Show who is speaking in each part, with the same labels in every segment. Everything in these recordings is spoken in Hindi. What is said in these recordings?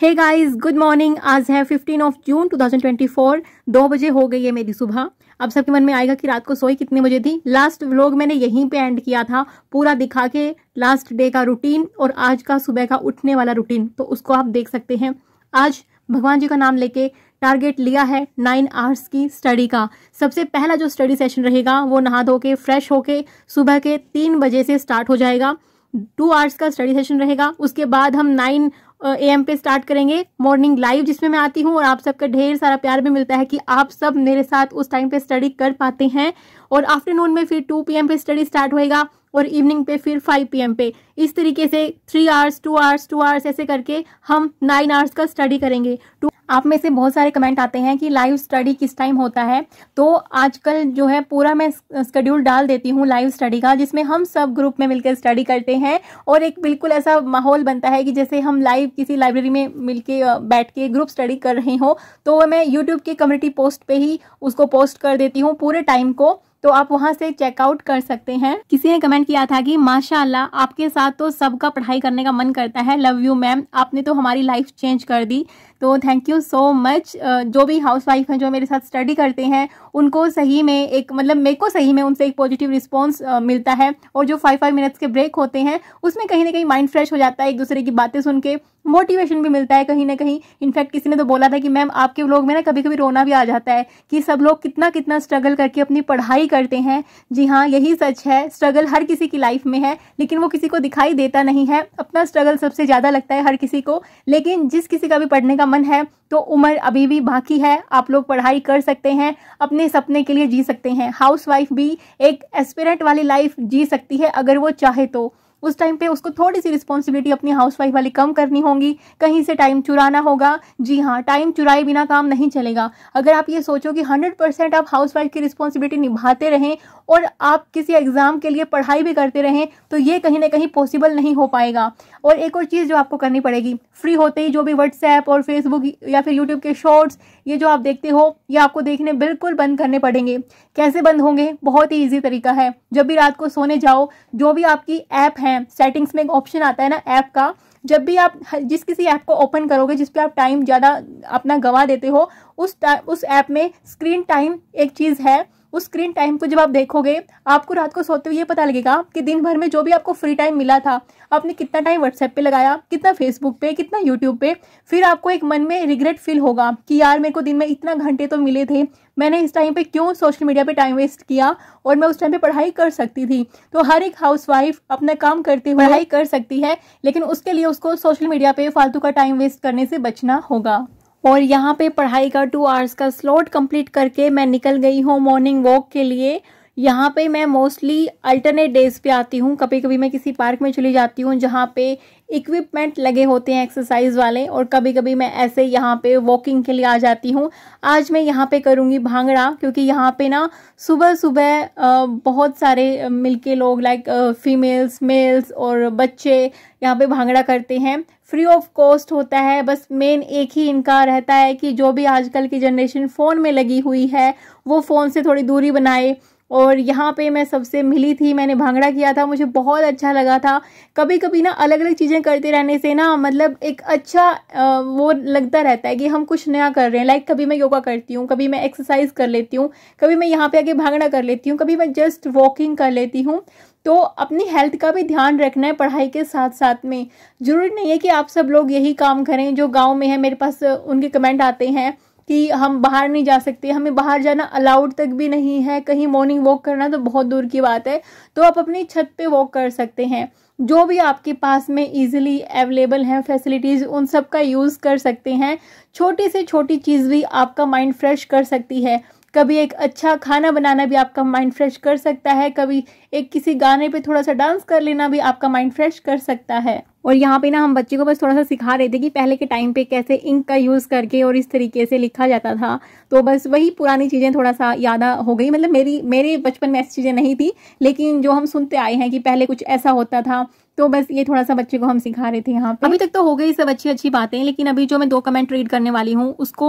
Speaker 1: हे गाइस गुड मॉर्निंग आज है 15 ऑफ जून 2024 दो बजे हो गई है मेरी सुबह अब सबके मन में आएगा कि रात को सोई कितने बजे थी लास्ट व्लॉग मैंने यहीं पे एंड किया था पूरा दिखा के लास्ट डे का रूटीन और आज का सुबह का उठने वाला रूटीन तो उसको आप देख सकते हैं आज भगवान जी का नाम लेके टारगेट लिया है नाइन आवर्स की स्टडी का सबसे पहला जो स्टडी सेशन रहेगा वो नहा धो के फ्रेश होके सुबह के तीन बजे से स्टार्ट हो जाएगा टू आवर्स का स्टडी सेशन रहेगा उसके बाद हम नाइन ए एम पे स्टार्ट करेंगे मॉर्निंग लाइव जिसमें मैं आती हूँ और आप सबका ढेर सारा प्यार भी मिलता है कि आप सब मेरे साथ उस टाइम पे स्टडी कर पाते हैं और आफ्टरनून में फिर टू पी एम पे स्टडी स्टार्ट होएगा और इवनिंग पे फिर फाइव पी एम पे इस तरीके से three hours two hours two hours ऐसे करके हम नाइन आवर्स का स्टडी करेंगे आप में से बहुत सारे कमेंट आते हैं कि लाइव स्टडी किस टाइम होता है तो आजकल जो है पूरा मैं स्कड्यूल डाल देती हूँ लाइव स्टडी का जिसमें हम सब ग्रुप में मिलकर स्टडी करते हैं और एक बिल्कुल ऐसा माहौल बनता है कि जैसे हम लाइव किसी लाइब्रेरी में के बैठ के ग्रुप स्टडी कर रहे हो तो मैं यूट्यूब की कम्युनिटी पोस्ट पर ही उसको पोस्ट कर देती हूँ पूरे टाइम को तो आप वहाँ से चेकआउट कर सकते हैं किसी ने कमेंट किया था कि माशाल्लाह आपके साथ तो सबका पढ़ाई करने का मन करता है लव यू मैम आपने तो हमारी लाइफ चेंज कर दी तो थैंक यू सो मच जो भी हाउस वाइफ हैं जो मेरे साथ स्टडी करते हैं उनको सही में एक मतलब मेरे को सही में उनसे एक पॉजिटिव रिस्पॉन्स मिलता है और जो फाइव फाइव मिनट्स के ब्रेक होते हैं उसमें कहीं ना कहीं माइंड फ्रेश हो जाता है एक दूसरे की बातें सुन के मोटिवेशन भी मिलता है कहीं ना कहीं इनफैक्ट किसी ने तो बोला था कि मैम आपके व्लॉग में ना कभी कभी रोना भी आ जाता है कि सब लोग कितना कितना स्ट्रगल करके अपनी पढ़ाई करते हैं जी हाँ यही सच है स्ट्रगल हर किसी की लाइफ में है लेकिन वो किसी को दिखाई देता नहीं है अपना स्ट्रगल सबसे ज़्यादा लगता है हर किसी को लेकिन जिस किसी का भी पढ़ने का कॉमन है तो उम्र अभी भी बाकी है आप लोग पढ़ाई कर सकते हैं अपने सपने के लिए जी सकते हैं हाउसवाइफ भी एक एस्पिरेंट वाली लाइफ जी सकती है अगर वो चाहे तो उस टाइम पे उसको थोड़ी सी रिस्पॉन्सिबिलिटी अपनी हाउस वाइफ वाली कम करनी होगी कहीं से टाइम चुराना होगा जी हाँ टाइम चुराए बिना काम नहीं चलेगा अगर आप ये सोचो कि हंड्रेड परसेंट आप हाउस वाइफ की रिस्पॉन्सिबिलिटी निभाते रहें और आप किसी एग्ज़ाम के लिए पढ़ाई भी करते रहें तो ये कहीं ना कहीं पॉसिबल नहीं हो पाएगा और एक और चीज़ जो आपको करनी पड़ेगी फ्री होते ही जो भी व्हाट्सएप और फेसबुक या फिर यूट्यूब के शॉर्ट्स ये जो आप देखते हो ये आपको देखने बिल्कुल बंद करने पड़ेंगे कैसे बंद होंगे बहुत ही ईजी तरीका है जब भी रात को सोने जाओ जो भी आपकी ऐप हैं सेटिंग्स में एक ऑप्शन आता है ना ऐप का जब भी आप जिस किसी ऐप को ओपन करोगे जिस पे आप टाइम ज़्यादा अपना गवा देते हो उस उस ऐप में स्क्रीन टाइम एक चीज़ है उस स्क्रीन टाइम को जब आप देखोगे आपको रात को सोते हुए ये पता लगेगा कि दिन भर में जो भी आपको फ्री टाइम मिला था आपने कितना टाइम व्हाट्सएप पे लगाया कितना फेसबुक पे कितना यूट्यूब पे फिर आपको एक मन में रिग्रेट फील होगा कि यार मेरे को दिन में इतना घंटे तो मिले थे मैंने इस टाइम पे क्यों सोशल मीडिया पे टाइम वेस्ट किया और मैं उस टाइम पे पढ़ाई कर सकती थी तो हर एक हाउसवाइफ अपना काम करते हुए पढ़ाई कर सकती है लेकिन उसके लिए उसको सोशल मीडिया पे फालतू का टाइम वेस्ट करने से बचना होगा और यहाँ पे पढ़ाई का टू आवर्स का स्लॉट कंप्लीट करके मैं निकल गई हूँ मॉर्निंग वॉक के लिए यहाँ पे मैं मोस्टली अल्टरनेट डेज पे आती हूँ कभी कभी मैं किसी पार्क में चली जाती हूँ जहाँ पे इक्विपमेंट लगे होते हैं एक्सरसाइज वाले और कभी कभी मैं ऐसे यहाँ पे वॉकिंग के लिए आ जाती हूँ आज मैं यहाँ पे करूँगी भांगड़ा क्योंकि यहाँ पे ना सुबह सुबह बहुत सारे मिलके लोग लाइक फीमेल्स मेल्स और बच्चे यहाँ पे भांगड़ा करते हैं फ्री ऑफ कॉस्ट होता है बस मेन एक ही इनका रहता है कि जो भी आजकल की जनरेशन फ़ोन में लगी हुई है वो फ़ोन से थोड़ी दूरी बनाए और यहाँ पे मैं सबसे मिली थी मैंने भांगड़ा किया था मुझे बहुत अच्छा लगा था कभी कभी ना अलग अलग चीज़ें करते रहने से ना मतलब एक अच्छा वो लगता रहता है कि हम कुछ नया कर रहे हैं लाइक कभी मैं योगा करती हूँ कभी मैं एक्सरसाइज कर लेती हूँ कभी मैं यहाँ पे आके भांगड़ा कर लेती हूँ कभी मैं जस्ट वॉकिंग कर लेती हूँ तो अपनी हेल्थ का भी ध्यान रखना है पढ़ाई के साथ साथ में ज़रूरी नहीं है कि आप सब लोग यही काम करें जो गाँव में है मेरे पास उनके कमेंट आते हैं कि हम बाहर नहीं जा सकते हमें बाहर जाना अलाउड तक भी नहीं है कहीं मॉर्निंग वॉक करना तो बहुत दूर की बात है तो आप अपनी छत पे वॉक कर सकते हैं जो भी आपके पास में इजीली अवेलेबल हैं फैसिलिटीज़ उन सब का यूज़ कर सकते हैं छोटी से छोटी चीज़ भी आपका माइंड फ्रेश कर सकती है कभी एक अच्छा खाना बनाना भी आपका माइंड फ्रेश कर सकता है कभी एक किसी गाने पे थोड़ा सा डांस कर लेना भी आपका माइंड फ्रेश कर सकता है और यहाँ पे ना हम बच्चे को बस थोड़ा सा सिखा रहे थे कि पहले के टाइम पे कैसे इंक का यूज़ करके और इस तरीके से लिखा जाता था तो बस वही पुरानी चीज़ें थोड़ा सा याद हो गई मतलब मेरी मेरे बचपन में ऐसी चीज़ें नहीं थी लेकिन जो हम सुनते आए हैं कि पहले कुछ ऐसा होता था तो बस ये थोड़ा सा बच्चे को हम सिखा रहे थे यहाँ पर अभी तक तो हो गई सब अच्छी अच्छी बातें लेकिन अभी जो मैं दो कमेंट रीड करने वाली हूँ उसको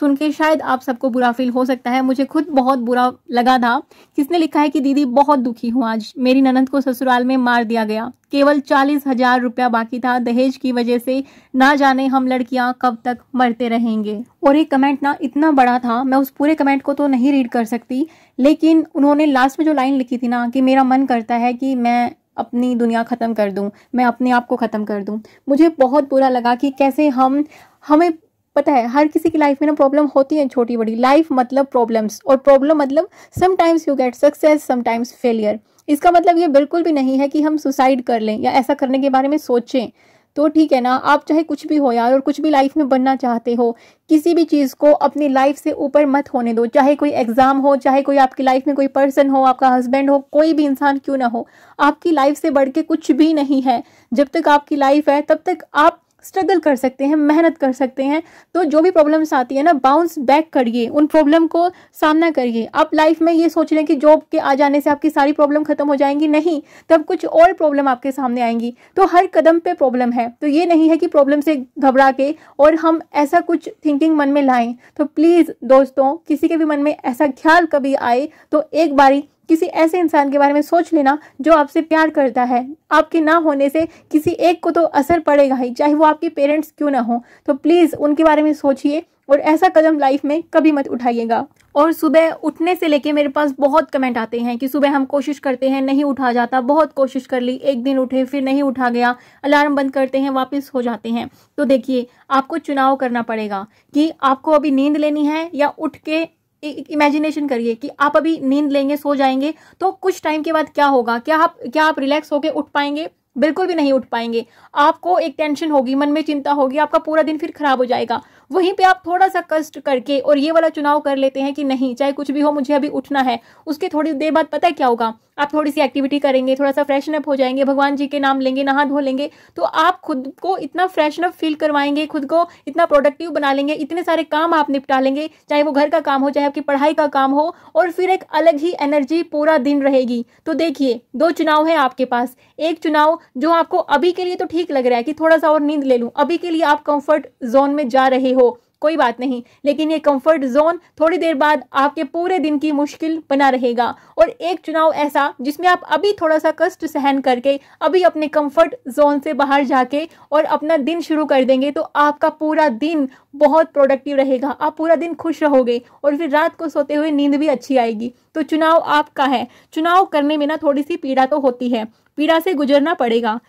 Speaker 1: सुन के शायद आप सबको बुरा फील हो सकता है मुझे खुद बहुत बुरा लगा था किसने लिखा है कि दीदी बहुत दुखी हूँ आज मेरी ननद को ससुराल में मार दिया गया केवल चालीस हजार रुपया बाकी था दहेज की वजह से ना जाने हम लड़कियां कब तक मरते रहेंगे और ये कमेंट ना इतना बड़ा था मैं उस पूरे कमेंट को तो नहीं रीड कर सकती लेकिन उन्होंने लास्ट में जो लाइन लिखी थी ना कि मेरा मन करता है कि मैं अपनी दुनिया ख़त्म कर दूं मैं अपने आप को ख़त्म कर दूं मुझे बहुत बुरा लगा कि कैसे हम हमें पता है हर किसी की लाइफ में ना प्रॉब्लम होती है छोटी बड़ी लाइफ मतलब प्रॉब्लम्स और प्रॉब्लम मतलब sometimes you get success sometimes failure इसका मतलब ये बिल्कुल भी नहीं है कि हम सुसाइड कर लें या ऐसा करने के बारे में सोचें तो ठीक है ना आप चाहे कुछ भी हो यार और कुछ भी लाइफ में बनना चाहते हो किसी भी चीज़ को अपनी लाइफ से ऊपर मत होने दो चाहे कोई एग्ज़ाम हो चाहे कोई आपकी लाइफ में कोई पर्सन हो आपका हस्बैंड हो कोई भी इंसान क्यों ना हो आपकी लाइफ से बढ़ के कुछ भी नहीं है जब तक आपकी लाइफ है तब तक आप स्ट्रगल कर सकते हैं मेहनत कर सकते हैं तो जो भी प्रॉब्लम्स आती है ना बाउंस बैक करिए उन प्रॉब्लम को सामना करिए आप लाइफ में ये सोच रहे हैं कि जॉब के आ जाने से आपकी सारी प्रॉब्लम खत्म हो जाएंगी नहीं तब कुछ और प्रॉब्लम आपके सामने आएंगी तो हर कदम पे प्रॉब्लम है तो ये नहीं है कि प्रॉब्लम से घबरा के और हम ऐसा कुछ थिंकिंग मन में लाएं तो प्लीज़ दोस्तों किसी के भी मन में ऐसा ख्याल कभी आए तो एक बारी किसी ऐसे इंसान के बारे में सोच लेना जो आपसे प्यार करता है आपके ना होने से किसी एक को तो असर पड़ेगा ही चाहे वो आपके पेरेंट्स क्यों ना हो तो प्लीज़ उनके बारे में सोचिए और ऐसा कदम लाइफ में कभी मत उठाइएगा और सुबह उठने से लेके मेरे पास बहुत कमेंट आते हैं कि सुबह हम कोशिश करते हैं नहीं उठा जाता बहुत कोशिश कर ली एक दिन उठे फिर नहीं उठा गया अलार्म बंद करते हैं वापस हो जाते हैं तो देखिए आपको चुनाव करना पड़ेगा कि आपको अभी नींद लेनी है या उठ के इमेजिनेशन करिए कि आप अभी नींद लेंगे सो जाएंगे तो कुछ टाइम के बाद क्या होगा क्या आप क्या आप रिलैक्स होकर उठ पाएंगे बिल्कुल भी नहीं उठ पाएंगे आपको एक टेंशन होगी मन में चिंता होगी आपका पूरा दिन फिर खराब हो जाएगा वहीं पे आप थोड़ा सा कष्ट करके और ये वाला चुनाव कर लेते हैं कि नहीं चाहे कुछ भी हो मुझे अभी उठना है उसके थोड़ी देर बाद पता है क्या होगा आप थोड़ी सी एक्टिविटी करेंगे थोड़ा सा फ्रेशन अप हो जाएंगे भगवान जी के नाम लेंगे नहा धो लेंगे तो आप खुद को इतना फ्रेशन अप फील करवाएंगे खुद को इतना प्रोडक्टिव बना लेंगे इतने सारे काम आप निपटा लेंगे चाहे वो घर का काम हो चाहे आपकी पढ़ाई का काम हो और फिर एक अलग ही एनर्जी पूरा दिन रहेगी तो देखिए दो चुनाव है आपके पास एक चुनाव जो आपको अभी के लिए तो ठीक लग रहा है कि थोड़ा सा और नींद ले लूँ अभी के लिए आप कंफर्ट जोन में जा रहे हो कोई बात नहीं लेकिन ये कंफर्ट जोन थोड़ी देर बाद आपके पूरे दिन की मुश्किल बना रहेगा और एक चुनाव ऐसा जिसमें आप अभी थोड़ा सा कष्ट सहन करके अभी अपने कंफर्ट जोन से बाहर जाके और अपना दिन शुरू कर देंगे तो आपका पूरा दिन बहुत प्रोडक्टिव रहेगा आप पूरा दिन खुश रहोगे और फिर रात को सोते हुए नींद भी अच्छी आएगी तो चुनाव आपका है चुनाव करने में ना थोड़ी सी पीड़ा तो होती है पीड़ा से गुजरना पड़ेगा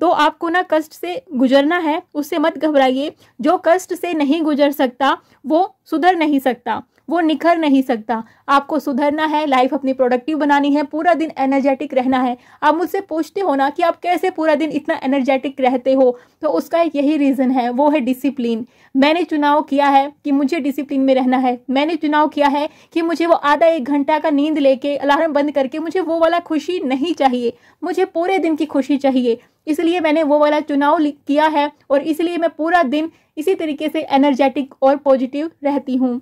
Speaker 1: तो आपको ना कष्ट से गुजरना है उससे मत घबराइए जो कष्ट से नहीं गुजर सकता वो सुधर नहीं सकता वो निखर नहीं सकता आपको सुधरना है लाइफ अपनी प्रोडक्टिव बनानी है पूरा दिन एनर्जेटिक रहना है आप मुझसे पूछते हो ना कि आप कैसे पूरा दिन इतना एनर्जेटिक रहते हो तो उसका एक यही रीज़न है वो है डिसिप्लिन मैंने चुनाव किया है कि मुझे डिसिप्लिन में रहना है मैंने चुनाव किया है कि मुझे वो आधा एक घंटा का नींद लेके अलार्म बंद करके मुझे वो वाला खुशी नहीं चाहिए मुझे पूरे दिन की खुशी चाहिए इसलिए मैंने वो वाला चुनाव किया है और इसलिए मैं पूरा दिन इसी तरीके से एनर्जेटिक और पॉजिटिव रहती हूँ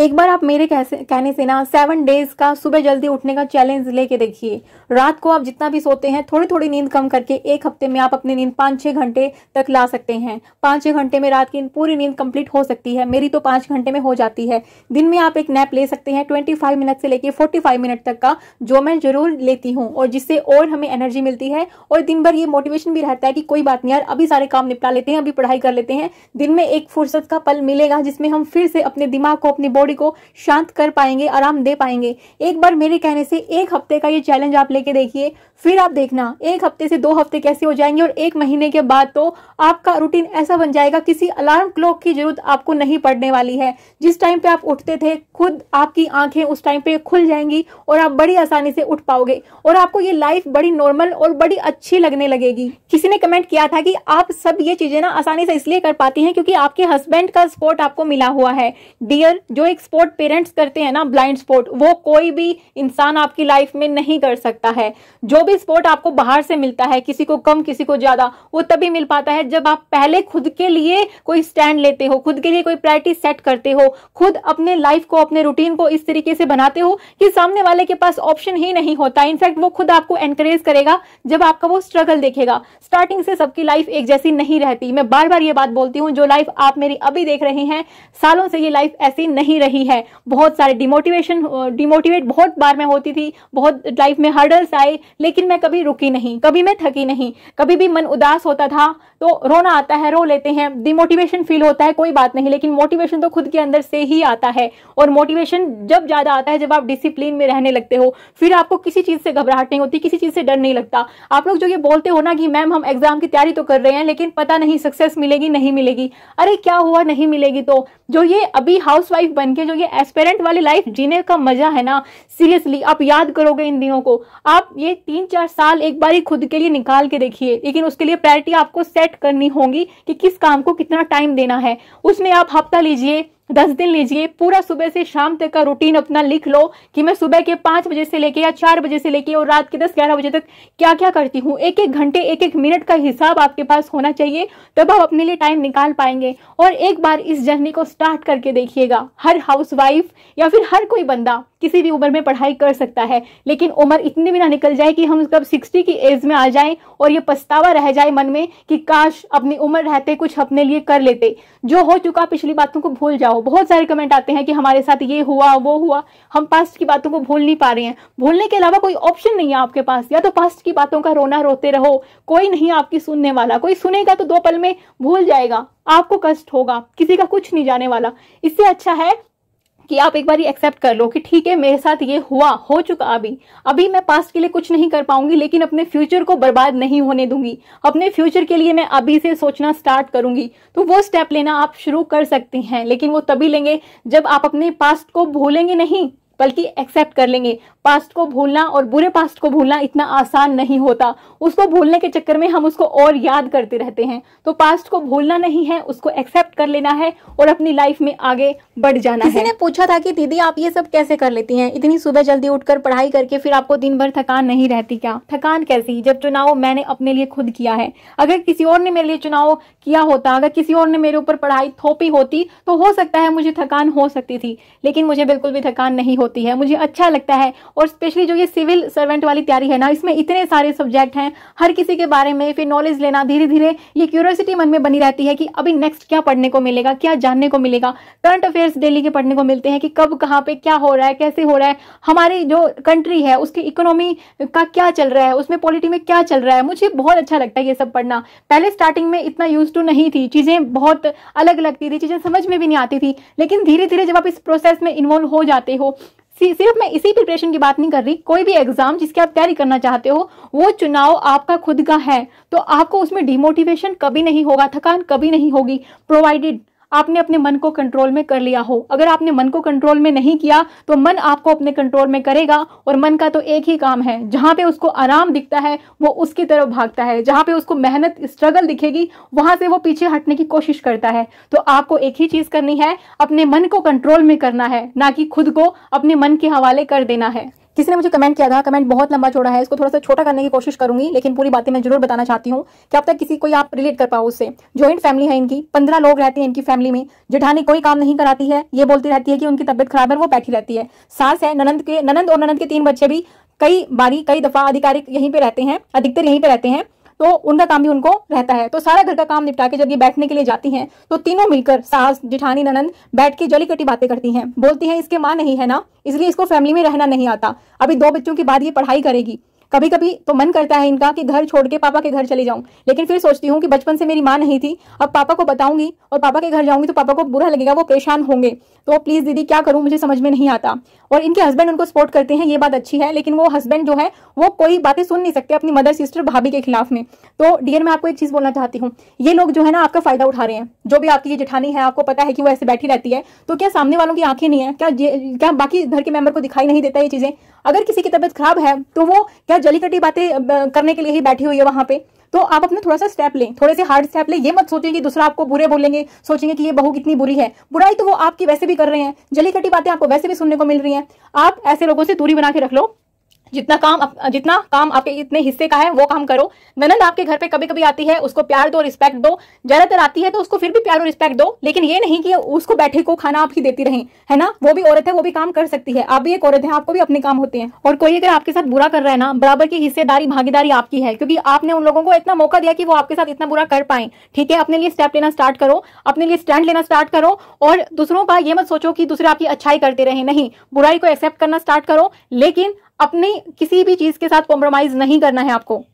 Speaker 1: एक बार आप मेरे कहने से ना सेवन डेज का सुबह जल्दी उठने का चैलेंज लेके देखिए रात को आप जितना भी सोते हैं थोड़ी थोड़ी नींद कम करके एक हफ्ते में आप अपनी नींद पांच छह घंटे तक ला सकते हैं पांच छह घंटे में रात की पूरी नींद कंप्लीट हो सकती है मेरी तो पांच घंटे में हो जाती है दिन में आप एक नैप ले सकते हैं ट्वेंटी फाइव मिनट से लेकर फोर्टी फाइव मिनट तक का जो मैं जरूर लेती हूँ और जिससे और हमें एनर्जी मिलती है और दिन भर ये मोटिवेशन भी रहता है कि कोई बात नहीं यार अभी सारे काम निपटा लेते हैं अभी पढ़ाई कर लेते हैं दिन में एक फुर्सत का पल मिलेगा जिसमें हम फिर से अपने दिमाग को अपनी बॉडी को शांत कर पाएंगे आराम दे पाएंगे एक बार मेरे कहने से एक हफ्ते का ये चैलेंज आप लेके देखिए फिर आप देखना एक हफ्ते से दो हफ्ते कैसे हो जाएंगे और एक महीने के बाद तो आपका रूटीन ऐसा बन जाएगा किसी अलार्म क्लॉक की जरूरत आपको नहीं पड़ने वाली है जिस टाइम पे आप उठते थे खुद आपकी आंखें उस टाइम पे खुल जाएंगी और आप बड़ी आसानी से उठ पाओगे और आपको ये लाइफ बड़ी नॉर्मल और बड़ी अच्छी लगने लगेगी किसी ने कमेंट किया था कि आप सब ये चीजें ना आसानी से इसलिए कर पाती है क्योंकि आपके हस्बैंड का सपोर्ट आपको मिला हुआ है डियर जो एक स्पोर्ट पेरेंट्स करते हैं ना ब्लाइंड स्पोर्ट वो कोई भी इंसान आपकी लाइफ में नहीं कर सकता है जो भी स्पोर्ट आपको बाहर से मिलता है किसी को कम किसी को ज्यादा वो तभी मिल पाता है जब आप पहले खुद के लिए कोई स्टैंड लेते हो खुद के लिए कोई प्रायरिटी सेट करते हो खुद अपने लाइफ को अपने रूटीन को इस तरीके से बनाते हो कि सामने वाले के पास ऑप्शन ही नहीं होता इनफैक्ट वो खुद आपको एनकरेज करेगा जब आपका वो स्ट्रगल देखेगा स्टार्टिंग से सबकी लाइफ एक जैसी नहीं रहती मैं बार बार ये बात बोलती हूँ जो लाइफ आप मेरी अभी देख रहे हैं सालों से ये लाइफ ऐसी नहीं रही है बहुत सारे डिमोटिवेशन डिमोटिवेट बहुत बार मैं होती थी बहुत लाइफ में हर्डल्स आए लेकिन मैं कभी रुकी नहीं कभी मैं थकी नहीं कभी भी मन उदास होता था तो रोना आता है रो लेते हैं डिमोटिवेशन फील होता है कोई बात नहीं लेकिन मोटिवेशन तो खुद के अंदर से ही आता है और मोटिवेशन जब ज़्यादा आता है जब आप डिसिप्लिन में रहने लगते हो फिर आपको किसी चीज़ से घबराहट नहीं होती किसी चीज़ से डर नहीं लगता आप लोग जो ये बोलते हो ना कि मैम हम एग्जाम की तैयारी तो कर रहे हैं लेकिन पता नहीं सक्सेस मिलेगी नहीं मिलेगी अरे क्या हुआ नहीं मिलेगी तो जो ये अभी हाउसवाइफ बन इनके जो ये एस्पेरेंट वाली लाइफ जीने का मजा है ना सीरियसली आप याद करोगे इन दिनों को आप ये तीन चार साल एक बार ही खुद के लिए निकाल के देखिए लेकिन उसके लिए प्रायोरिटी आपको सेट करनी होगी कि किस काम को कितना टाइम देना है उसमें आप हफ्ता लीजिए दस दिन लीजिए पूरा सुबह से शाम तक का रूटीन अपना लिख लो कि मैं सुबह के पांच बजे से लेके या चार बजे से लेके और रात के दस ग्यारह बजे तक क्या क्या करती हूँ एक एक घंटे एक एक मिनट का हिसाब आपके पास होना चाहिए तब आप अपने लिए टाइम निकाल पाएंगे और एक बार इस जर्नी को स्टार्ट करके देखिएगा हर हाउस या फिर हर कोई बंदा किसी भी उम्र में पढ़ाई कर सकता है लेकिन उम्र इतनी भी ना निकल जाए कि हम कब सिक्सटी की एज में आ जाएं और ये पछतावा रह जाए मन में कि काश अपनी उम्र रहते कुछ अपने लिए कर लेते जो हो चुका पिछली बातों को भूल जाओ बहुत सारे कमेंट आते हैं कि हमारे साथ ये हुआ वो हुआ हम पास्ट की बातों को भूल नहीं पा रहे हैं भूलने के अलावा कोई ऑप्शन नहीं है आपके पास या तो पास्ट की बातों का रोना रोते रहो कोई नहीं आपकी सुनने वाला कोई सुनेगा तो दो पल में भूल जाएगा आपको कष्ट होगा किसी का कुछ नहीं जाने वाला इससे अच्छा है कि आप एक बार एक्सेप्ट कर लो कि ठीक है मेरे साथ ये हुआ हो चुका अभी अभी मैं पास्ट के लिए कुछ नहीं कर पाऊंगी लेकिन अपने फ्यूचर को बर्बाद नहीं होने दूंगी अपने फ्यूचर के लिए मैं अभी से सोचना स्टार्ट करूंगी तो वो स्टेप लेना आप शुरू कर सकती हैं लेकिन वो तभी लेंगे जब आप अपने पास्ट को भूलेंगे नहीं बल्कि एक्सेप्ट कर लेंगे पास्ट को भूलना और बुरे पास्ट को भूलना इतना आसान नहीं होता उसको भूलने के चक्कर में हम उसको और याद करते रहते हैं तो पास्ट को भूलना नहीं है उसको एक्सेप्ट कर लेना है और अपनी लाइफ में आगे बढ़ जाना किसी है ने पूछा था कि दीदी आप ये सब कैसे कर लेती हैं इतनी सुबह जल्दी उठकर पढ़ाई करके फिर आपको दिन भर थकान नहीं रहती क्या थकान कैसी जब चुनाव मैंने अपने लिए खुद किया है अगर किसी और ने मेरे लिए चुनाव किया होता अगर किसी और ने मेरे ऊपर पढ़ाई थोपी होती तो हो सकता है मुझे थकान हो सकती थी लेकिन मुझे बिल्कुल भी थकान नहीं होती होती है मुझे अच्छा लगता है और स्पेशली जो ये सिविल सर्वेंट वाली तैयारी है ना इसमें इतने सारे सब्जेक्ट हैं हर किसी के बारे में फिर नॉलेज लेना धीरे धीरे ये क्यूरियोसिटी मन में बनी रहती है कि अभी नेक्स्ट क्या पढ़ने को मिलेगा क्या जानने को मिलेगा करंट अफेयर्स डेली के पढ़ने को मिलते हैं कि कब कहाँ पे क्या हो रहा है कैसे हो रहा है हमारी जो कंट्री है उसकी इकोनॉमी का क्या चल रहा है उसमें पॉलिटी में क्या चल रहा है मुझे बहुत अच्छा लगता है ये सब पढ़ना पहले स्टार्टिंग में इतना यूज टू नहीं थी चीज़ें बहुत अलग लगती थी चीज़ें समझ में भी नहीं आती थी लेकिन धीरे धीरे जब आप इस प्रोसेस में इन्वॉल्व हो जाते हो सिर्फ मैं इसी प्रिपरेशन की बात नहीं कर रही कोई भी एग्जाम जिसकी आप तैयारी करना चाहते हो वो चुनाव आपका खुद का है तो आपको उसमें डिमोटिवेशन कभी नहीं होगा थकान कभी नहीं होगी प्रोवाइडेड आपने अपने मन को कंट्रोल में कर लिया हो अगर आपने मन को कंट्रोल में नहीं किया तो मन आपको अपने कंट्रोल में करेगा और मन का तो एक ही काम है जहाँ पे उसको आराम दिखता है वो उसकी तरफ भागता है जहाँ पे उसको मेहनत स्ट्रगल दिखेगी वहाँ से वो पीछे हटने की कोशिश करता है तो आपको एक ही चीज़ करनी है अपने मन को कंट्रोल में करना है ना कि खुद को अपने मन के हवाले कर देना है किसी ने मुझे कमेंट किया था कमेंट बहुत लंबा छोड़ा है इसको थोड़ा सा छोटा करने की कोशिश करूंगी लेकिन पूरी बातें मैं जरूर बताना चाहती हूँ कि अब तक किसी कोई आप रिलेट कर पाओ उससे ज्वाइंट फैमिली है इनकी पंद्रह लोग रहते हैं इनकी फैमिली में जिठानी कोई काम नहीं कराती है ये बोलती रहती है कि उनकी तबियत खराब है वो बैठी रहती है सास है ननंद के ननंद और ननंद के तीन बच्चे भी कई बारी कई दफा आधिकारिक यहीं पर रहते हैं अधिकतर यहीं पर रहते हैं तो उनका काम भी उनको रहता है तो सारा घर का काम निपटा के जब ये बैठने के लिए जाती हैं तो तीनों मिलकर सास जिठानी ननंद बैठ के जली कटी बातें करती हैं बोलती हैं इसके माँ नहीं है ना इसलिए इसको फैमिली में रहना नहीं आता अभी दो बच्चों के बाद ये पढ़ाई करेगी कभी कभी तो मन करता है इनका कि घर छोड़ के पापा के घर चली जाऊं लेकिन फिर सोचती हूँ कि बचपन से मेरी माँ नहीं थी अब पापा को बताऊंगी और पापा के घर जाऊंगी तो पापा को बुरा लगेगा वो परेशान होंगे तो प्लीज़ दीदी क्या करूं मुझे समझ में नहीं आता और इनके हस्बैंड उनको सपोर्ट करते हैं ये बात अच्छी है लेकिन वो हस्बैंड जो है वो कोई बातें सुन नहीं सकते अपनी मदर सिस्टर भाभी के खिलाफ में तो डियर मैं आपको एक चीज़ बोलना चाहती हूँ ये लोग जो है ना आपका फायदा उठा रहे हैं जो भी आपकी ये जिठानी है आपको पता है कि वो ऐसे बैठी रहती है तो क्या सामने वालों की आंखें नहीं है क्या क्या बाकी घर के मेंबर को दिखाई नहीं देता ये चीज़ें अगर किसी की तबियत खराब है तो वो क्या जली कटी बातें करने के लिए ही बैठी हुई है वहां पे तो आप अपने थोड़ा सा स्टेप लें थोड़े से हार्ड स्टेप लें ये मत सोचें कि दूसरा आपको बुरे बोलेंगे सोचेंगे कि ये बहू कितनी बुरी है बुराई तो वो आपकी वैसे भी कर रहे हैं जली कटी बातें आपको वैसे भी सुनने को मिल रही हैं आप ऐसे लोगों से दूरी बना के रख लो जितना काम जितना काम आपके इतने हिस्से का है वो काम करो ननंद आपके घर पे कभी कभी आती है उसको प्यार दो रिस्पेक्ट दो ज्यादातर आती है तो उसको फिर भी प्यार और रिस्पेक्ट दो लेकिन ये नहीं कि उसको बैठे को खाना आप ही देती रहे है ना वो भी औरत है वो भी काम कर सकती है आप भी एक औरत है आपको भी अपने काम होते हैं और कोई अगर आपके साथ बुरा कर रहा है ना बराबर की हिस्सेदारी भागीदारी आपकी है क्योंकि आपने उन लोगों को इतना मौका दिया कि वो आपके साथ इतना बुरा कर पाए ठीक है अपने लिए स्टेप लेना स्टार्ट करो अपने लिए स्टैंड लेना स्टार्ट करो और दूसरों का ये मत सोचो कि दूसरे आपकी अच्छाई करते रहे नहीं बुराई को एक्सेप्ट करना स्टार्ट करो लेकिन अपने किसी भी चीज के साथ कॉम्प्रोमाइज नहीं करना है आपको